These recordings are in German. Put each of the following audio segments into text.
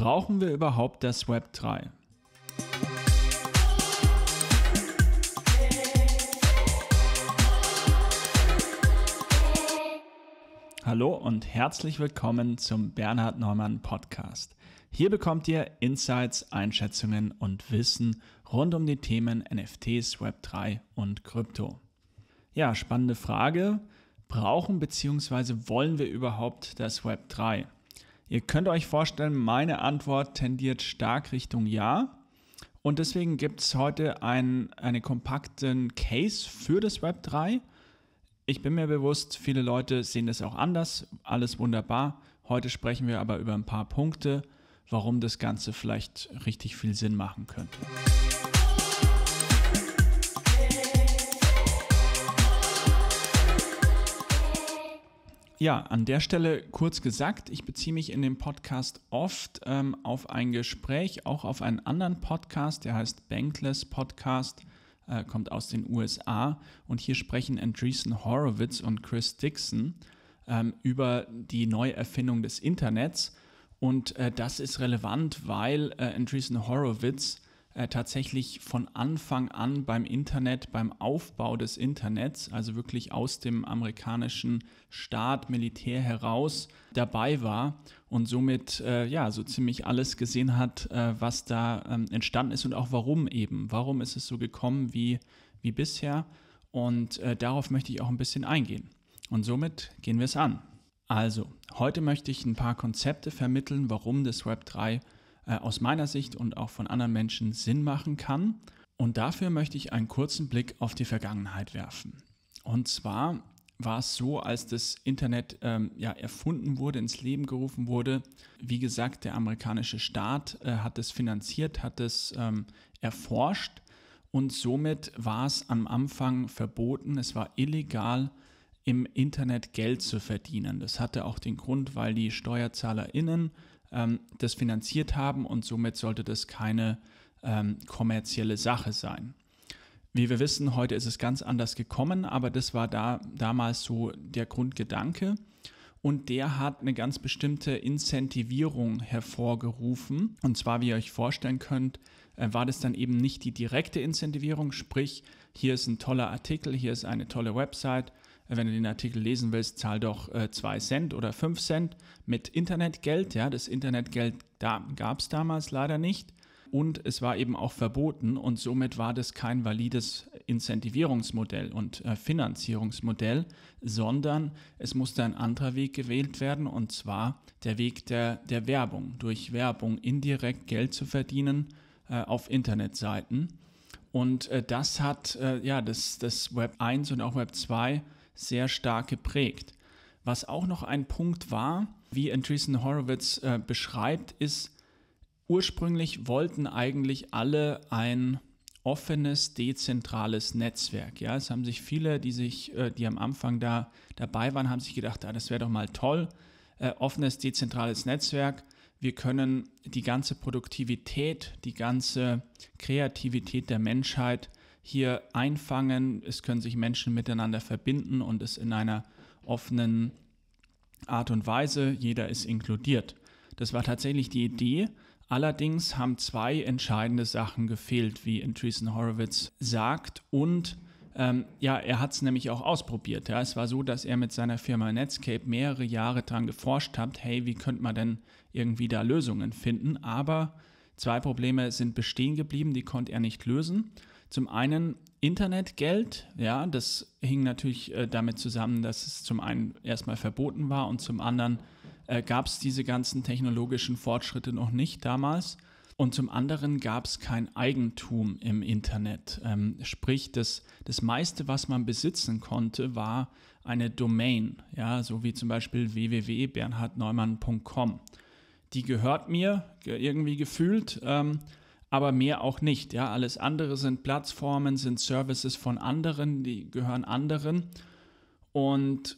Brauchen wir überhaupt das Web 3? Hallo und herzlich willkommen zum Bernhard Neumann Podcast. Hier bekommt ihr Insights, Einschätzungen und Wissen rund um die Themen NFTs, Web3 und Krypto. Ja, spannende Frage. Brauchen bzw. wollen wir überhaupt das Web3? Ihr könnt euch vorstellen, meine Antwort tendiert stark Richtung Ja. Und deswegen gibt es heute einen eine kompakten Case für das Web 3. Ich bin mir bewusst, viele Leute sehen das auch anders. Alles wunderbar. Heute sprechen wir aber über ein paar Punkte, warum das Ganze vielleicht richtig viel Sinn machen könnte. Ja, an der Stelle kurz gesagt, ich beziehe mich in dem Podcast oft ähm, auf ein Gespräch, auch auf einen anderen Podcast, der heißt Bankless Podcast, äh, kommt aus den USA. Und hier sprechen Andreessen Horowitz und Chris Dixon ähm, über die Neuerfindung des Internets. Und äh, das ist relevant, weil äh, Andreessen Horowitz äh, tatsächlich von Anfang an beim Internet, beim Aufbau des Internets, also wirklich aus dem amerikanischen Staat, Militär heraus dabei war und somit äh, ja so ziemlich alles gesehen hat, äh, was da ähm, entstanden ist und auch warum eben. Warum ist es so gekommen wie, wie bisher? Und äh, darauf möchte ich auch ein bisschen eingehen. Und somit gehen wir es an. Also, heute möchte ich ein paar Konzepte vermitteln, warum das Web 3 äh, aus meiner Sicht und auch von anderen Menschen Sinn machen kann. Und dafür möchte ich einen kurzen Blick auf die Vergangenheit werfen. Und zwar war es so, als das Internet ähm, ja, erfunden wurde, ins Leben gerufen wurde. Wie gesagt, der amerikanische Staat äh, hat es finanziert, hat es ähm, erforscht und somit war es am Anfang verboten, es war illegal, im Internet Geld zu verdienen. Das hatte auch den Grund, weil die SteuerzahlerInnen ähm, das finanziert haben und somit sollte das keine ähm, kommerzielle Sache sein. Wie wir wissen, heute ist es ganz anders gekommen, aber das war da damals so der Grundgedanke und der hat eine ganz bestimmte Incentivierung hervorgerufen. Und zwar, wie ihr euch vorstellen könnt, äh, war das dann eben nicht die direkte Incentivierung, sprich, hier ist ein toller Artikel, hier ist eine tolle Website wenn du den Artikel lesen willst, zahl doch 2 äh, Cent oder 5 Cent mit Internetgeld. Ja, das Internetgeld da gab es damals leider nicht. Und es war eben auch verboten und somit war das kein valides Incentivierungsmodell und äh, Finanzierungsmodell, sondern es musste ein anderer Weg gewählt werden und zwar der Weg der, der Werbung, durch Werbung indirekt Geld zu verdienen äh, auf Internetseiten. Und äh, das hat äh, ja das, das Web 1 und auch Web 2 sehr stark geprägt. Was auch noch ein Punkt war, wie Andreessen Horowitz äh, beschreibt, ist, ursprünglich wollten eigentlich alle ein offenes, dezentrales Netzwerk. Ja, es haben sich viele, die sich, äh, die am Anfang da dabei waren, haben sich gedacht, ah, das wäre doch mal toll, äh, offenes, dezentrales Netzwerk. Wir können die ganze Produktivität, die ganze Kreativität der Menschheit hier einfangen. Es können sich Menschen miteinander verbinden und es in einer offenen Art und Weise. Jeder ist inkludiert. Das war tatsächlich die Idee. Allerdings haben zwei entscheidende Sachen gefehlt, wie Andreessen Horowitz sagt. Und ähm, ja, er hat es nämlich auch ausprobiert. Ja. Es war so, dass er mit seiner Firma Netscape mehrere Jahre daran geforscht hat, hey, wie könnte man denn irgendwie da Lösungen finden? Aber zwei Probleme sind bestehen geblieben, die konnte er nicht lösen. Zum einen Internetgeld, ja, das hing natürlich äh, damit zusammen, dass es zum einen erstmal verboten war und zum anderen äh, gab es diese ganzen technologischen Fortschritte noch nicht damals. Und zum anderen gab es kein Eigentum im Internet. Ähm, sprich, das, das meiste, was man besitzen konnte, war eine Domain, ja, so wie zum Beispiel www.bernhardneumann.com. Die gehört mir irgendwie gefühlt. Ähm, aber mehr auch nicht. Ja, alles andere sind Plattformen, sind Services von anderen, die gehören anderen. Und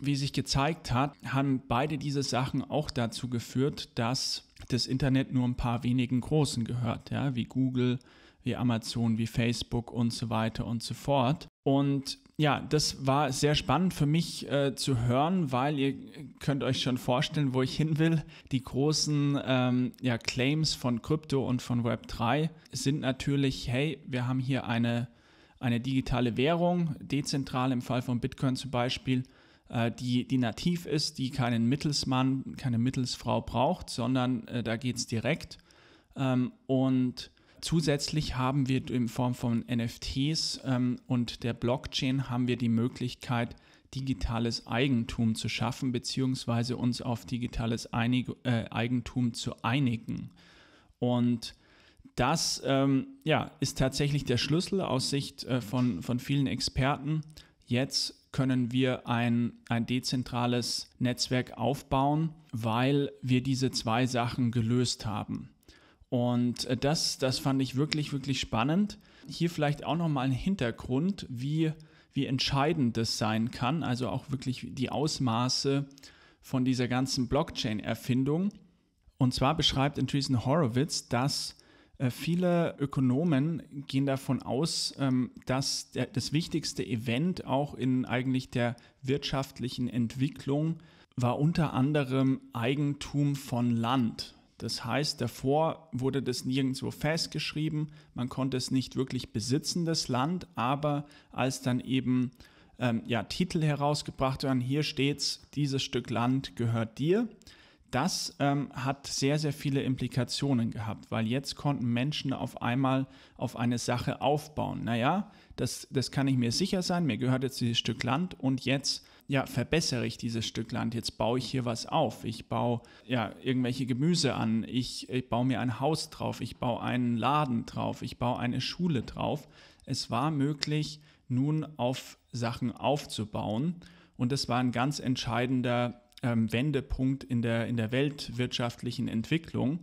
wie sich gezeigt hat, haben beide diese Sachen auch dazu geführt, dass das Internet nur ein paar wenigen Großen gehört, ja, wie Google, wie Amazon, wie Facebook und so weiter und so fort. Und ja, das war sehr spannend für mich äh, zu hören, weil ihr könnt euch schon vorstellen, wo ich hin will. Die großen ähm, ja, Claims von Krypto und von Web3 sind natürlich, hey, wir haben hier eine, eine digitale Währung, dezentral im Fall von Bitcoin zum Beispiel, äh, die, die nativ ist, die keinen Mittelsmann, keine Mittelsfrau braucht, sondern äh, da geht es direkt. Ähm, und Zusätzlich haben wir in Form von NFTs ähm, und der Blockchain haben wir die Möglichkeit, digitales Eigentum zu schaffen, beziehungsweise uns auf digitales Einig äh, Eigentum zu einigen. Und das ähm, ja, ist tatsächlich der Schlüssel aus Sicht äh, von, von vielen Experten. Jetzt können wir ein, ein dezentrales Netzwerk aufbauen, weil wir diese zwei Sachen gelöst haben. Und äh, das, das fand ich wirklich, wirklich spannend. Hier vielleicht auch nochmal ein Hintergrund, wie, wie entscheidend das sein kann, also auch wirklich die Ausmaße von dieser ganzen Blockchain-Erfindung. Und zwar beschreibt Andreessen Horowitz, dass äh, viele Ökonomen gehen davon aus, ähm, dass das wichtigste Event auch in eigentlich der wirtschaftlichen Entwicklung war unter anderem Eigentum von Land. Das heißt, davor wurde das nirgendwo festgeschrieben, man konnte es nicht wirklich besitzen, das Land, aber als dann eben ähm, ja, Titel herausgebracht werden, hier steht's, dieses Stück Land gehört dir, das ähm, hat sehr, sehr viele Implikationen gehabt, weil jetzt konnten Menschen auf einmal auf eine Sache aufbauen. Naja, das, das kann ich mir sicher sein, mir gehört jetzt dieses Stück Land und jetzt ja, verbessere ich dieses Stück Land, jetzt baue ich hier was auf, ich baue ja irgendwelche Gemüse an, ich, ich baue mir ein Haus drauf, ich baue einen Laden drauf, ich baue eine Schule drauf. Es war möglich, nun auf Sachen aufzubauen und das war ein ganz entscheidender ähm, Wendepunkt in der, in der weltwirtschaftlichen Entwicklung.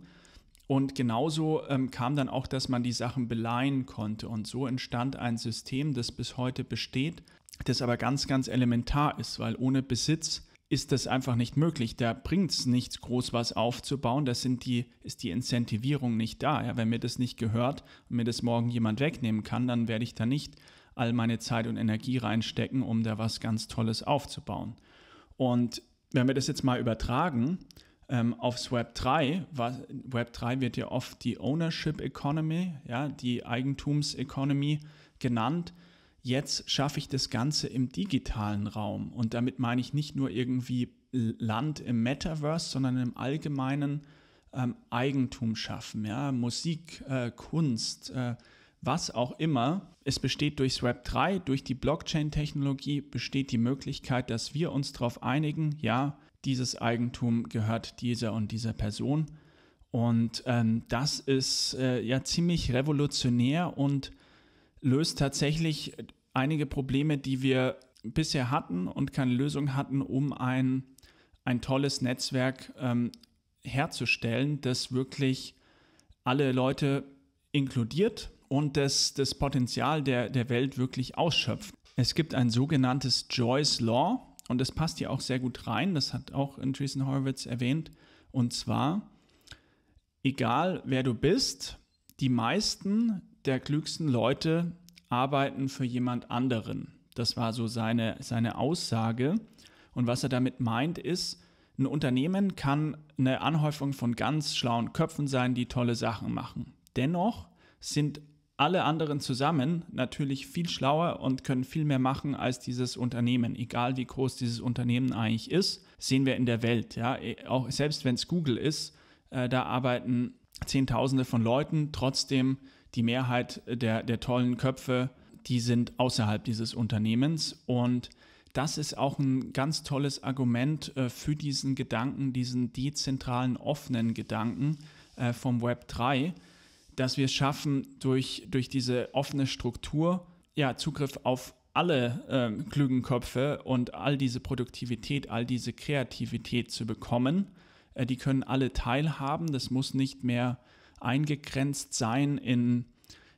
Und genauso ähm, kam dann auch, dass man die Sachen beleihen konnte. Und so entstand ein System, das bis heute besteht, das aber ganz, ganz elementar ist, weil ohne Besitz ist das einfach nicht möglich. Da bringt es nichts, groß was aufzubauen. Da die, ist die Incentivierung nicht da. Ja, wenn mir das nicht gehört und mir das morgen jemand wegnehmen kann, dann werde ich da nicht all meine Zeit und Energie reinstecken, um da was ganz Tolles aufzubauen. Und wenn wir das jetzt mal übertragen ähm, aufs Web 3. Was, Web 3 wird ja oft die Ownership Economy, ja, die Eigentumseconomy genannt. Jetzt schaffe ich das Ganze im digitalen Raum. Und damit meine ich nicht nur irgendwie Land im Metaverse, sondern im allgemeinen ähm, Eigentum schaffen. Ja? Musik, äh, Kunst, äh, was auch immer. Es besteht durchs Web 3, durch die Blockchain-Technologie besteht die Möglichkeit, dass wir uns darauf einigen, ja, dieses Eigentum gehört dieser und dieser Person. Und ähm, das ist äh, ja ziemlich revolutionär und löst tatsächlich einige Probleme, die wir bisher hatten und keine Lösung hatten, um ein, ein tolles Netzwerk ähm, herzustellen, das wirklich alle Leute inkludiert und das, das Potenzial der, der Welt wirklich ausschöpft. Es gibt ein sogenanntes Joyce Law, und das passt hier auch sehr gut rein, das hat auch Andreessen Horowitz erwähnt, und zwar, egal wer du bist, die meisten der klügsten Leute arbeiten für jemand anderen. Das war so seine, seine Aussage. Und was er damit meint, ist, ein Unternehmen kann eine Anhäufung von ganz schlauen Köpfen sein, die tolle Sachen machen. Dennoch sind alle anderen zusammen natürlich viel schlauer und können viel mehr machen als dieses Unternehmen, egal wie groß dieses Unternehmen eigentlich ist, sehen wir in der Welt. Ja, e, auch selbst wenn es Google ist, äh, da arbeiten Zehntausende von Leuten, trotzdem die Mehrheit der, der tollen Köpfe, die sind außerhalb dieses Unternehmens und das ist auch ein ganz tolles Argument äh, für diesen Gedanken, diesen dezentralen, offenen Gedanken äh, vom Web 3 dass wir es schaffen, durch, durch diese offene Struktur ja, Zugriff auf alle ähm, klugen Köpfe und all diese Produktivität, all diese Kreativität zu bekommen. Äh, die können alle teilhaben. Das muss nicht mehr eingegrenzt sein in,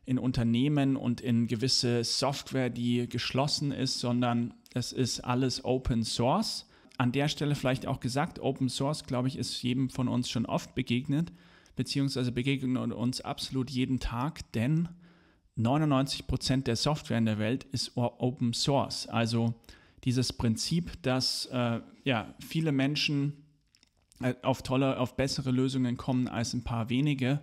in Unternehmen und in gewisse Software, die geschlossen ist, sondern es ist alles Open Source. An der Stelle vielleicht auch gesagt, Open Source, glaube ich, ist jedem von uns schon oft begegnet beziehungsweise begegnen uns absolut jeden Tag, denn 99% Prozent der Software in der Welt ist Open Source. Also dieses Prinzip, dass äh, ja, viele Menschen äh, auf tolle, auf bessere Lösungen kommen als ein paar wenige,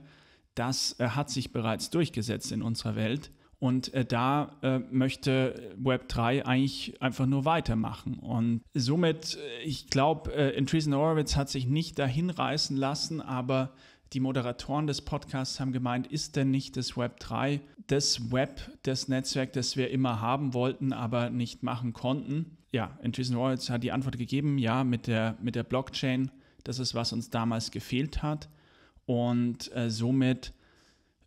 das äh, hat sich bereits durchgesetzt in unserer Welt. Und äh, da äh, möchte Web3 eigentlich einfach nur weitermachen. Und somit, ich glaube, äh, Andreessen Horowitz hat sich nicht dahin reißen lassen, aber die Moderatoren des Podcasts haben gemeint, ist denn nicht das Web 3 das Web, das Netzwerk, das wir immer haben wollten, aber nicht machen konnten? Ja, Jason Royals hat die Antwort gegeben, ja, mit der, mit der Blockchain, das ist, was uns damals gefehlt hat. Und äh, somit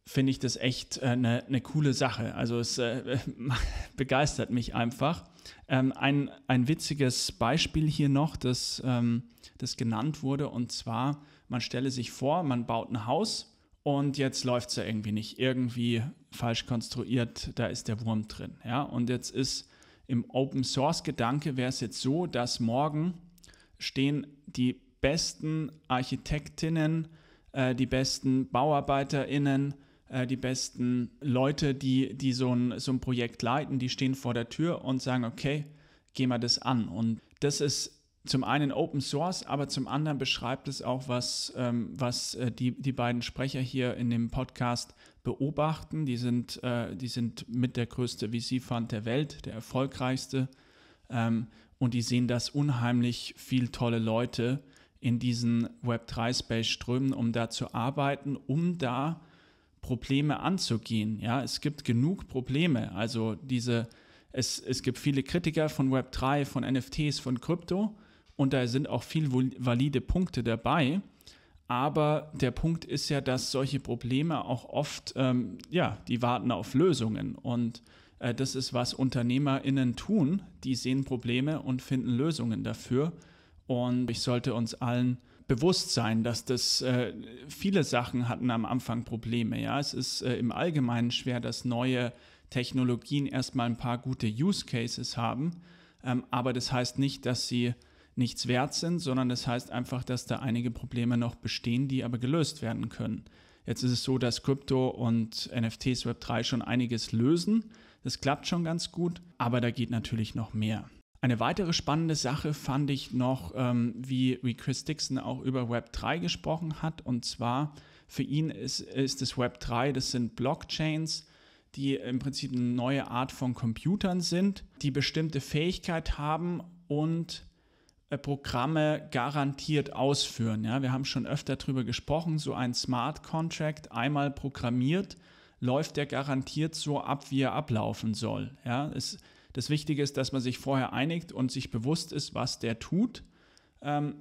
finde ich das echt eine äh, ne, ne coole Sache. Also es äh, begeistert mich einfach. Ähm, ein, ein witziges Beispiel hier noch, das, ähm, das genannt wurde, und zwar, man stelle sich vor, man baut ein Haus und jetzt läuft es ja irgendwie nicht. Irgendwie falsch konstruiert, da ist der Wurm drin. Ja? Und jetzt ist im Open Source Gedanke wäre es jetzt so, dass morgen stehen die besten Architektinnen, äh, die besten BauarbeiterInnen, äh, die besten Leute, die, die so, ein, so ein Projekt leiten, die stehen vor der Tür und sagen, okay, gehen wir das an. Und das ist zum einen Open Source, aber zum anderen beschreibt es auch, was, ähm, was äh, die, die beiden Sprecher hier in dem Podcast beobachten. Die sind, äh, die sind mit der größte VC-Fund der Welt, der erfolgreichste. Ähm, und die sehen, dass unheimlich viel tolle Leute in diesen Web3-Space strömen, um da zu arbeiten, um da Probleme anzugehen. Ja, es gibt genug Probleme. Also diese, es, es gibt viele Kritiker von Web3, von NFTs, von Krypto und da sind auch viel valide Punkte dabei. Aber der Punkt ist ja, dass solche Probleme auch oft, ähm, ja, die warten auf Lösungen. Und äh, das ist, was UnternehmerInnen tun. Die sehen Probleme und finden Lösungen dafür. Und ich sollte uns allen bewusst sein, dass das äh, viele Sachen hatten am Anfang Probleme. Ja, es ist äh, im Allgemeinen schwer, dass neue Technologien erstmal ein paar gute Use Cases haben. Ähm, aber das heißt nicht, dass sie nichts wert sind, sondern das heißt einfach, dass da einige Probleme noch bestehen, die aber gelöst werden können. Jetzt ist es so, dass Krypto und NFTs Web3 schon einiges lösen. Das klappt schon ganz gut, aber da geht natürlich noch mehr. Eine weitere spannende Sache fand ich noch, ähm, wie, wie Chris Dixon auch über Web 3 gesprochen hat. Und zwar für ihn ist, ist das Web 3, das sind Blockchains, die im Prinzip eine neue Art von Computern sind, die bestimmte Fähigkeit haben und äh, Programme garantiert ausführen. Ja, wir haben schon öfter darüber gesprochen, so ein Smart Contract einmal programmiert, läuft der garantiert so ab, wie er ablaufen soll. Ja, es das Wichtige ist, dass man sich vorher einigt und sich bewusst ist, was der tut. Ähm,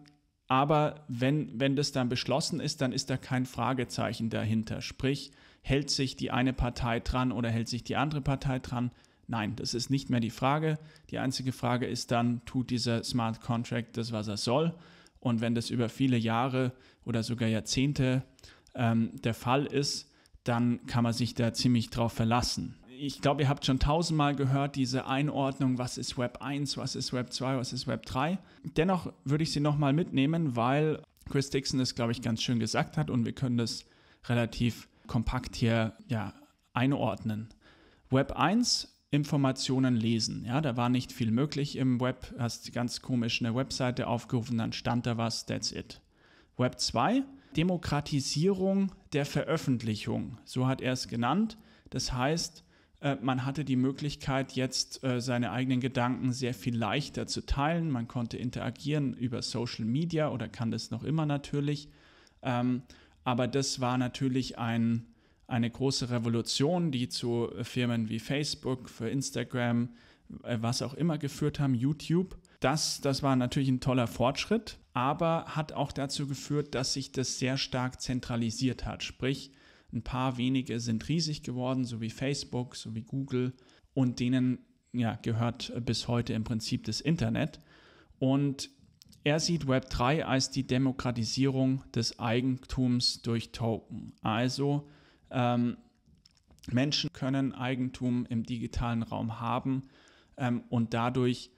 aber wenn, wenn das dann beschlossen ist, dann ist da kein Fragezeichen dahinter. Sprich, hält sich die eine Partei dran oder hält sich die andere Partei dran? Nein, das ist nicht mehr die Frage. Die einzige Frage ist dann, tut dieser Smart Contract das, was er soll? Und wenn das über viele Jahre oder sogar Jahrzehnte ähm, der Fall ist, dann kann man sich da ziemlich drauf verlassen ich glaube, ihr habt schon tausendmal gehört, diese Einordnung, was ist Web 1, was ist Web 2, was ist Web 3. Dennoch würde ich sie nochmal mitnehmen, weil Chris Dixon es, glaube ich, ganz schön gesagt hat und wir können das relativ kompakt hier ja, einordnen. Web 1, Informationen lesen. Ja, da war nicht viel möglich im Web, hast ganz komisch eine Webseite aufgerufen, dann stand da was, that's it. Web 2, Demokratisierung der Veröffentlichung, so hat er es genannt. Das heißt, äh, man hatte die Möglichkeit, jetzt äh, seine eigenen Gedanken sehr viel leichter zu teilen. Man konnte interagieren über Social Media oder kann das noch immer natürlich. Ähm, aber das war natürlich ein, eine große Revolution, die zu äh, Firmen wie Facebook, für Instagram, was auch immer geführt haben, YouTube. Das, das war natürlich ein toller Fortschritt, aber hat auch dazu geführt, dass sich das sehr stark zentralisiert hat. Sprich, ein paar wenige sind riesig geworden, so wie Facebook, so wie Google und denen ja, gehört bis heute im Prinzip das Internet. Und er sieht Web3 als die Demokratisierung des Eigentums durch Token. Also ähm, Menschen können Eigentum im digitalen Raum haben ähm, und dadurch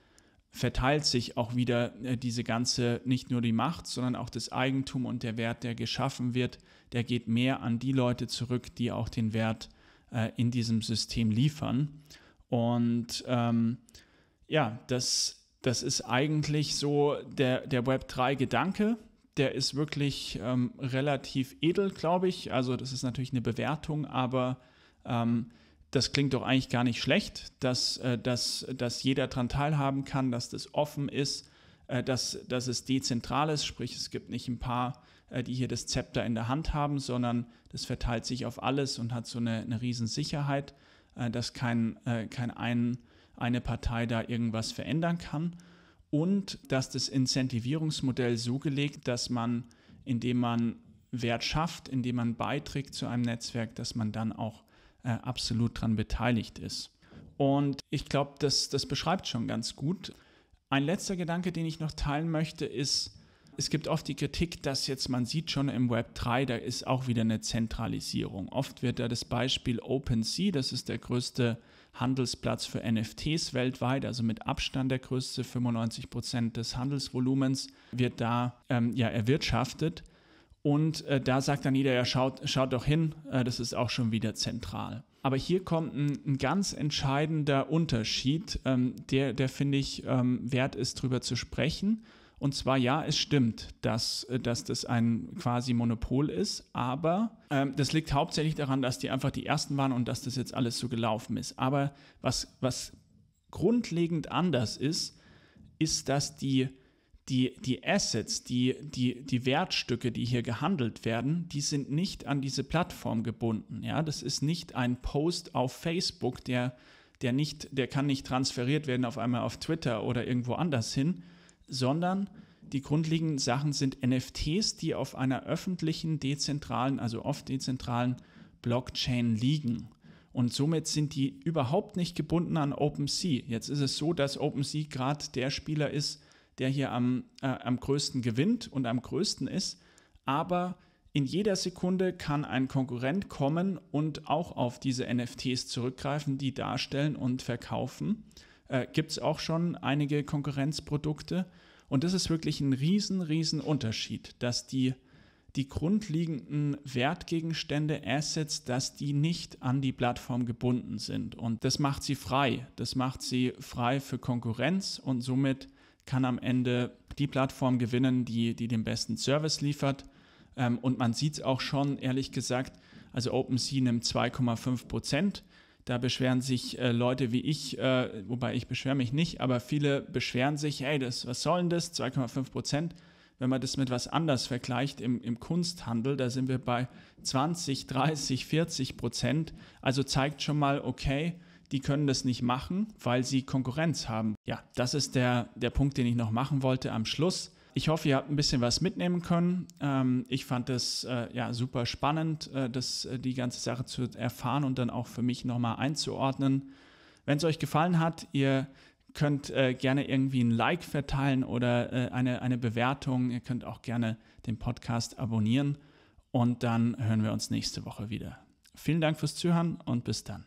verteilt sich auch wieder äh, diese ganze, nicht nur die Macht, sondern auch das Eigentum und der Wert, der geschaffen wird, der geht mehr an die Leute zurück, die auch den Wert äh, in diesem System liefern. Und ähm, ja, das, das ist eigentlich so der, der Web3-Gedanke. Der ist wirklich ähm, relativ edel, glaube ich. Also das ist natürlich eine Bewertung, aber ähm, das klingt doch eigentlich gar nicht schlecht, dass, äh, dass, dass jeder daran teilhaben kann, dass das offen ist, äh, dass, dass es dezentral ist, sprich es gibt nicht ein paar, äh, die hier das Zepter in der Hand haben, sondern das verteilt sich auf alles und hat so eine, eine Riesensicherheit, dass kein, kein ein, eine Partei da irgendwas verändern kann und dass das Incentivierungsmodell so gelegt, dass man, indem man Wert schafft, indem man beiträgt zu einem Netzwerk, dass man dann auch äh, absolut daran beteiligt ist. Und ich glaube, das, das beschreibt schon ganz gut. Ein letzter Gedanke, den ich noch teilen möchte, ist, es gibt oft die Kritik, dass jetzt man sieht schon im Web 3, da ist auch wieder eine Zentralisierung. Oft wird da das Beispiel OpenSea, das ist der größte Handelsplatz für NFTs weltweit, also mit Abstand der größte, 95 Prozent des Handelsvolumens wird da ähm, ja erwirtschaftet. Und äh, da sagt dann jeder, ja, schaut, schaut doch hin, äh, das ist auch schon wieder zentral. Aber hier kommt ein, ein ganz entscheidender Unterschied, ähm, der, der finde ich ähm, wert ist, darüber zu sprechen. Und zwar, ja, es stimmt, dass, äh, dass das ein quasi Monopol ist, aber ähm, das liegt hauptsächlich daran, dass die einfach die Ersten waren und dass das jetzt alles so gelaufen ist. Aber was, was grundlegend anders ist, ist, dass die die, die Assets, die, die, die Wertstücke, die hier gehandelt werden, die sind nicht an diese Plattform gebunden. Ja? Das ist nicht ein Post auf Facebook, der, der, nicht, der kann nicht transferiert werden auf einmal auf Twitter oder irgendwo anders hin, sondern die grundlegenden Sachen sind NFTs, die auf einer öffentlichen, dezentralen, also oft dezentralen Blockchain liegen. Und somit sind die überhaupt nicht gebunden an OpenSea. Jetzt ist es so, dass OpenSea gerade der Spieler ist, der hier am, äh, am größten gewinnt und am größten ist. Aber in jeder Sekunde kann ein Konkurrent kommen und auch auf diese NFTs zurückgreifen, die darstellen und verkaufen. Äh, Gibt es auch schon einige Konkurrenzprodukte. Und das ist wirklich ein riesen, riesen Unterschied, dass die, die grundlegenden Wertgegenstände, Assets, dass die nicht an die Plattform gebunden sind. Und das macht sie frei. Das macht sie frei für Konkurrenz und somit kann am Ende die Plattform gewinnen, die, die den besten Service liefert. Ähm, und man sieht es auch schon, ehrlich gesagt, also OpenSea nimmt 2,5 Prozent. Da beschweren sich äh, Leute wie ich, äh, wobei ich beschwere mich nicht, aber viele beschweren sich, hey, das, was soll denn das? 2,5 Prozent. Wenn man das mit was anders vergleicht im, im Kunsthandel, da sind wir bei 20, 30, 40 Prozent. Also zeigt schon mal, okay, die können das nicht machen, weil sie Konkurrenz haben. Ja, das ist der, der Punkt, den ich noch machen wollte am Schluss. Ich hoffe, ihr habt ein bisschen was mitnehmen können. Ähm, ich fand das äh, ja super spannend, äh, das, äh, die ganze Sache zu erfahren und dann auch für mich nochmal einzuordnen. Wenn es euch gefallen hat, ihr könnt gerne irgendwie ein Like verteilen oder eine, eine Bewertung. Ihr könnt auch gerne den Podcast abonnieren und dann hören wir uns nächste Woche wieder. Vielen Dank fürs Zuhören und bis dann.